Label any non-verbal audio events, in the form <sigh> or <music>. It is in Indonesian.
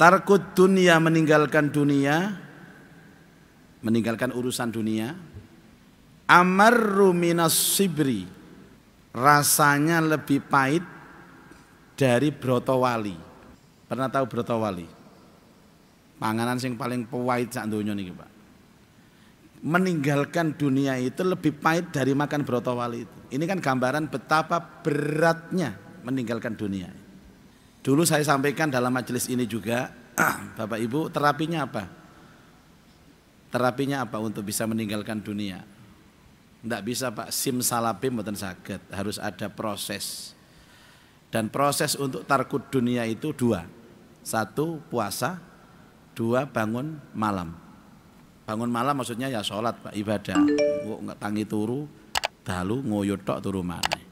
Tarkut dunia meninggalkan dunia, meninggalkan urusan dunia. Amarru minas sibri, rasanya lebih pahit dari broto wali. Pernah tahu broto wali? Panganan yang paling pahit saat dunia ini, Pak. Meninggalkan dunia itu lebih pahit dari makan brotowali itu. Ini kan gambaran betapa beratnya meninggalkan dunia. Dulu saya sampaikan dalam majelis ini juga, <clears throat> Bapak Ibu, terapinya apa? Terapinya apa untuk bisa meninggalkan dunia? Tidak bisa Pak, sim salapim buatan sakit, harus ada proses. Dan proses untuk tarkut dunia itu dua. Satu, puasa. Dua, bangun malam. Bangun malam maksudnya ya sholat Pak, ibadah. Nggak tangi turu, dalu ngoyotok turu mana.